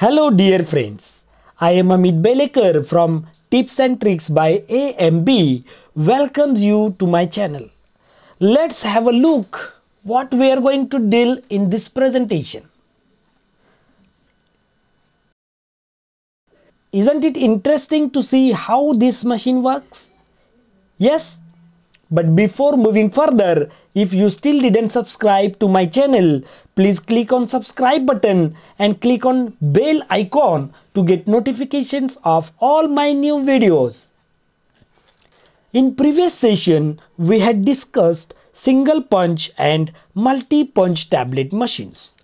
Hello dear friends, I am Amit Belekar from Tips and Tricks by AMB welcomes you to my channel. Let's have a look what we are going to deal in this presentation. Isn't it interesting to see how this machine works? Yes, but before moving further, if you still didn't subscribe to my channel, please click on subscribe button and click on bell icon to get notifications of all my new videos. In previous session, we had discussed single punch and multi punch tablet machines.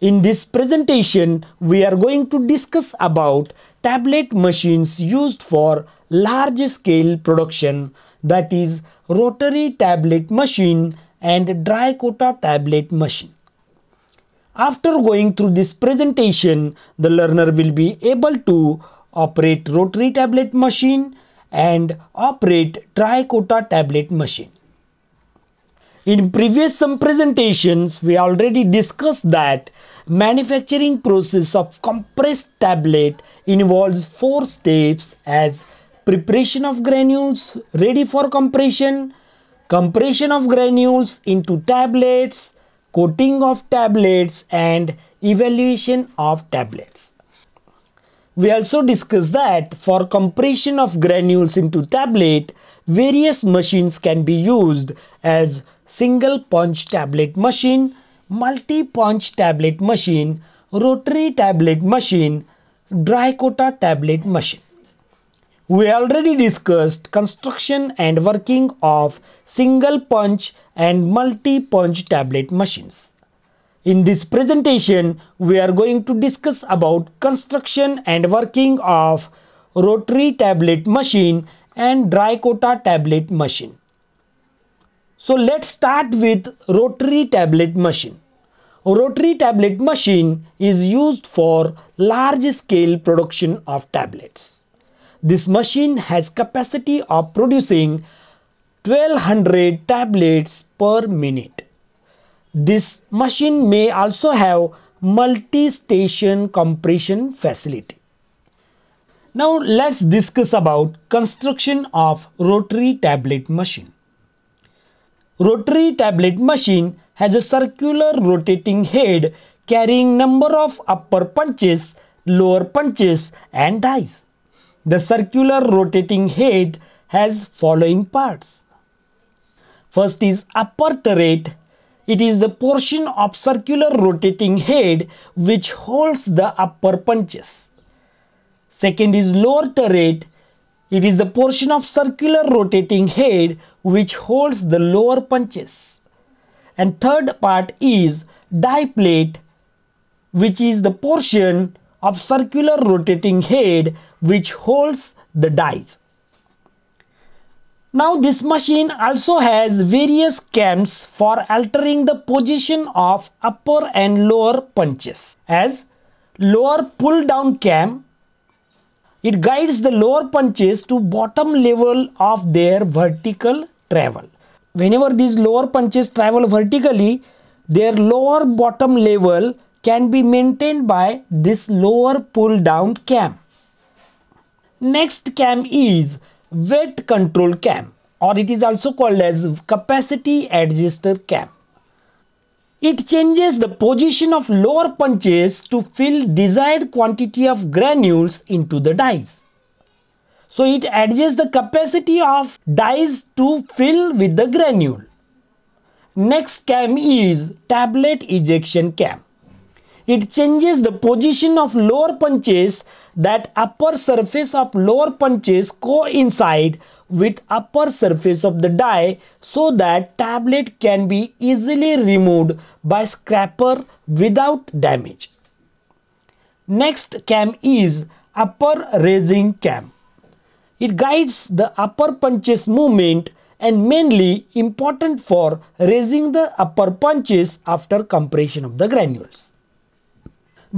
In this presentation, we are going to discuss about tablet machines used for large scale production that is rotary tablet machine and dry Drycota tablet machine. After going through this presentation, the learner will be able to operate rotary tablet machine and operate dry Tricota tablet machine. In previous some presentations, we already discussed that manufacturing process of compressed tablet involves four steps as preparation of granules ready for compression, compression of granules into tablets, coating of tablets and evaluation of tablets. We also discussed that for compression of granules into tablet, various machines can be used as single punch tablet machine, multi-punch tablet machine, rotary tablet machine, dry quota tablet machine. We already discussed construction and working of single punch and multi punch tablet machines. In this presentation, we are going to discuss about construction and working of rotary tablet machine and dry Drykota tablet machine. So let's start with rotary tablet machine. Rotary tablet machine is used for large scale production of tablets. This machine has capacity of producing 1200 tablets per minute. This machine may also have multi-station compression facility. Now let's discuss about construction of rotary tablet machine. Rotary tablet machine has a circular rotating head carrying number of upper punches, lower punches and dies. The circular rotating head has following parts. First is upper turret. It is the portion of circular rotating head which holds the upper punches. Second is lower turret. It is the portion of circular rotating head which holds the lower punches. And third part is diplate which is the portion of circular rotating head which holds the dies. Now this machine also has various cams for altering the position of upper and lower punches as lower pull down cam it guides the lower punches to bottom level of their vertical travel. Whenever these lower punches travel vertically, their lower bottom level can be maintained by this lower pull down cam. Next CAM is weight control CAM or it is also called as capacity adjuster CAM. It changes the position of lower punches to fill desired quantity of granules into the dies. So it adjusts the capacity of dies to fill with the granule. Next CAM is tablet ejection CAM it changes the position of lower punches that upper surface of lower punches coincide with upper surface of the die so that tablet can be easily removed by scrapper without damage. Next cam is upper raising cam. It guides the upper punches movement and mainly important for raising the upper punches after compression of the granules.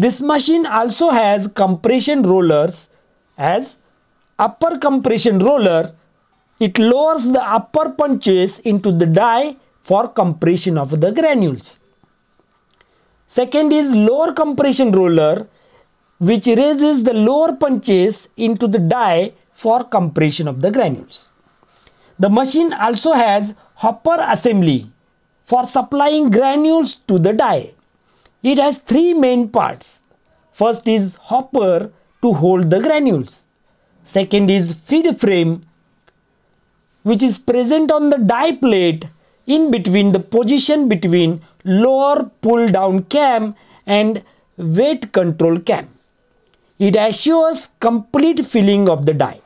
This machine also has compression rollers as upper compression roller. It lowers the upper punches into the die for compression of the granules. Second is lower compression roller which raises the lower punches into the die for compression of the granules. The machine also has hopper assembly for supplying granules to the die. It has three main parts. First is hopper to hold the granules. Second is feed frame which is present on the die plate in between the position between lower pull down cam and weight control cam. It assures complete filling of the die.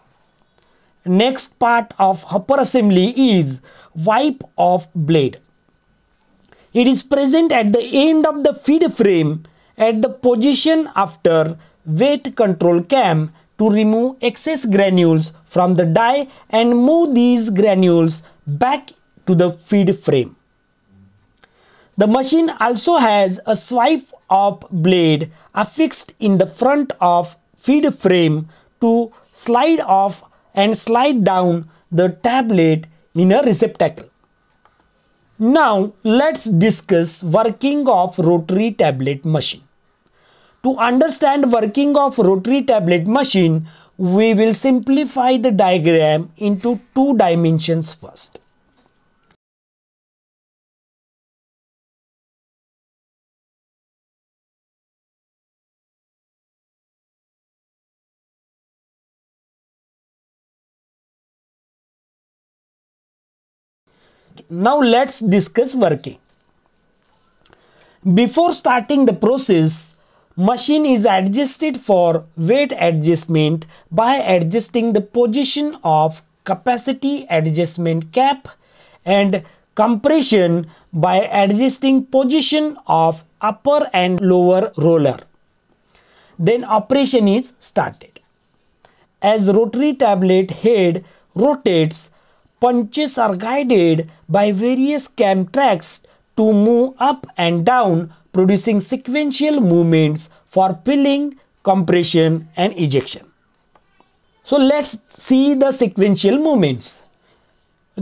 Next part of hopper assembly is wipe off blade. It is present at the end of the feed frame at the position after weight control cam to remove excess granules from the die and move these granules back to the feed frame. The machine also has a swipe of blade affixed in the front of feed frame to slide off and slide down the tablet in a receptacle. Now let's discuss working of rotary tablet machine. To understand working of rotary tablet machine, we will simplify the diagram into two dimensions first. Now let's discuss working. Before starting the process, machine is adjusted for weight adjustment by adjusting the position of capacity adjustment cap and compression by adjusting position of upper and lower roller. Then operation is started. As rotary tablet head rotates, punches are guided by various cam tracks to move up and down producing sequential movements for pilling, compression and ejection. So let's see the sequential movements.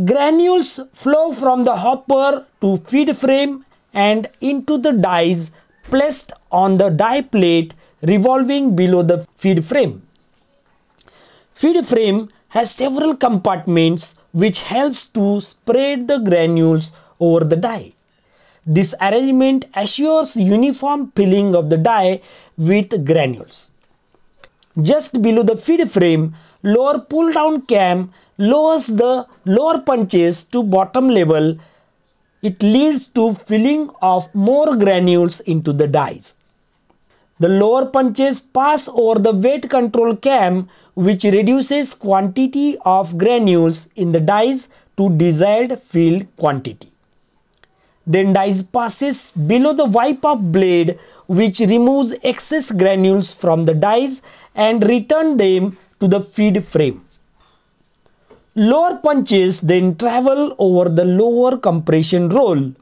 Granules flow from the hopper to feed frame and into the dies placed on the die plate revolving below the feed frame. Feed frame has several compartments which helps to spread the granules over the dye. This arrangement assures uniform filling of the dye with granules. Just below the feed frame, lower pull down cam lowers the lower punches to bottom level. It leads to filling of more granules into the dyes. The lower punches pass over the weight control cam which reduces quantity of granules in the dies to desired field quantity. Then dies passes below the wipe-up blade which removes excess granules from the dies and return them to the feed frame. Lower punches then travel over the lower compression roll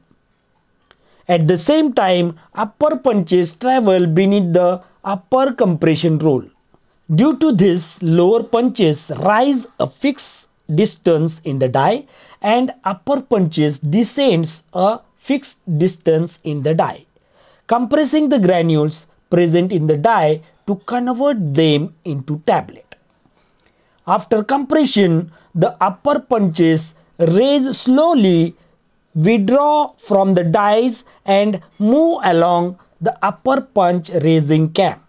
at the same time, upper punches travel beneath the upper compression roll. Due to this, lower punches rise a fixed distance in the die and upper punches descends a fixed distance in the die, compressing the granules present in the die to convert them into tablet. After compression, the upper punches raise slowly withdraw from the dice and move along the upper punch raising cam.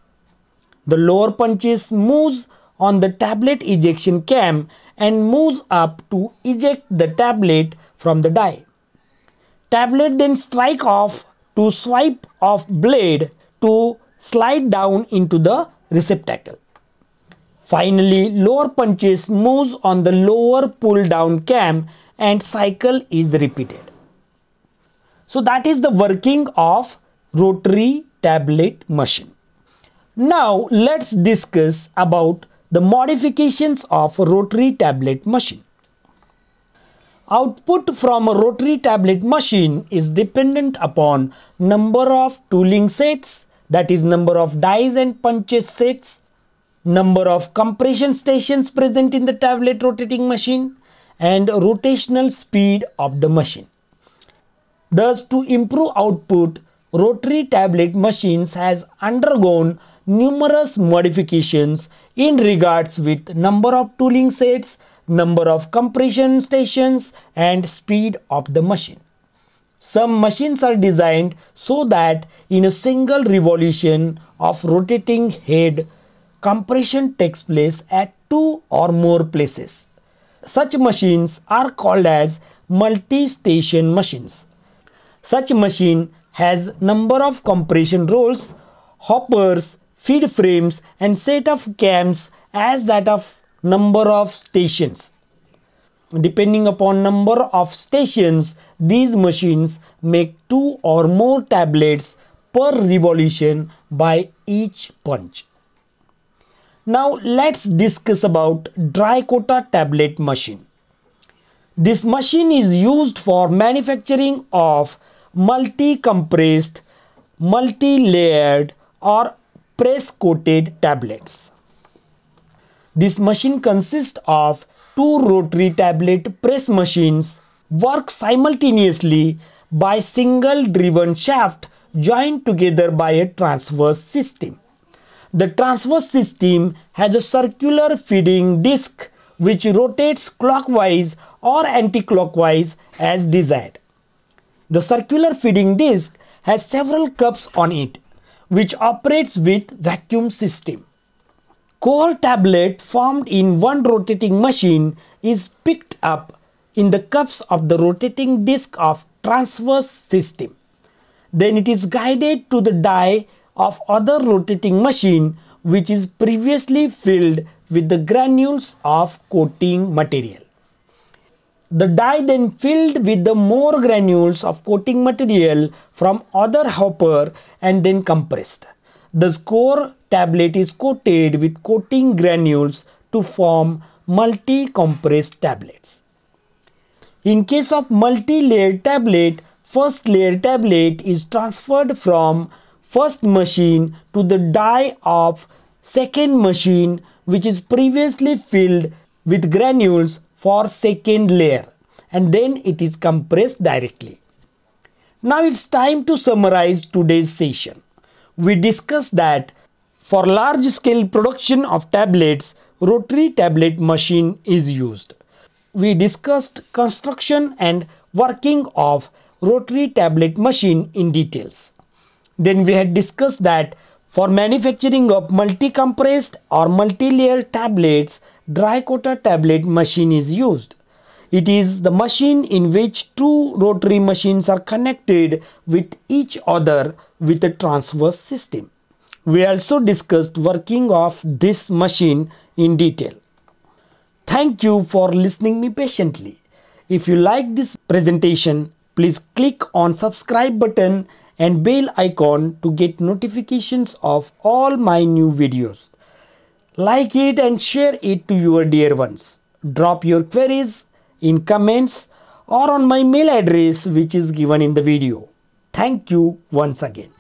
The lower punches moves on the tablet ejection cam and moves up to eject the tablet from the die. Tablet then strike off to swipe off blade to slide down into the receptacle. Finally, lower punches moves on the lower pull down cam and cycle is repeated. So that is the working of rotary tablet machine. Now let's discuss about the modifications of rotary tablet machine. Output from a rotary tablet machine is dependent upon number of tooling sets that is number of dies and punches sets, number of compression stations present in the tablet rotating machine and rotational speed of the machine. Thus, to improve output, rotary tablet machines has undergone numerous modifications in regards with number of tooling sets, number of compression stations and speed of the machine. Some machines are designed so that in a single revolution of rotating head, compression takes place at two or more places. Such machines are called as multi-station machines. Such machine has number of compression rolls, hoppers, feed frames and set of cams as that of number of stations. Depending upon number of stations, these machines make two or more tablets per revolution by each punch. Now let's discuss about dry quota tablet machine. This machine is used for manufacturing of multi-compressed, multi-layered or press-coated tablets. This machine consists of two rotary tablet press machines work simultaneously by single driven shaft joined together by a transverse system. The transverse system has a circular feeding disc which rotates clockwise or anti-clockwise as desired. The circular feeding disc has several cups on it, which operates with vacuum system. Core tablet formed in one rotating machine is picked up in the cups of the rotating disc of transverse system. Then it is guided to the die of other rotating machine which is previously filled with the granules of coating material. The die then filled with the more granules of coating material from other hopper and then compressed. The score tablet is coated with coating granules to form multi-compressed tablets. In case of multi-layer tablet, first layer tablet is transferred from first machine to the die of second machine which is previously filled with granules for second layer and then it is compressed directly. Now it's time to summarize today's session. We discussed that for large scale production of tablets, rotary tablet machine is used. We discussed construction and working of rotary tablet machine in details. Then we had discussed that for manufacturing of multi-compressed or multi-layer tablets, Dry Drycotta tablet machine is used. It is the machine in which two rotary machines are connected with each other with a transverse system. We also discussed working of this machine in detail. Thank you for listening me patiently. If you like this presentation, please click on subscribe button and bell icon to get notifications of all my new videos. Like it and share it to your dear ones. Drop your queries in comments or on my mail address which is given in the video. Thank you once again.